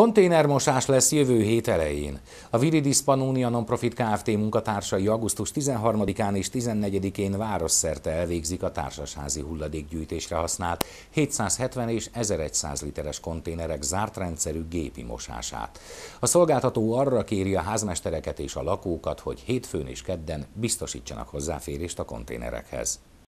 Konténermosás lesz jövő hét elején. A Viridis Pannonia Nonprofit Kft. munkatársai augusztus 13-án és 14-én városszerte elvégzik a társasházi hulladékgyűjtésre használt 770 és 1100 literes konténerek zárt rendszerű gépi mosását. A szolgáltató arra kéri a házmestereket és a lakókat, hogy hétfőn és kedden biztosítsanak hozzáférést a konténerekhez.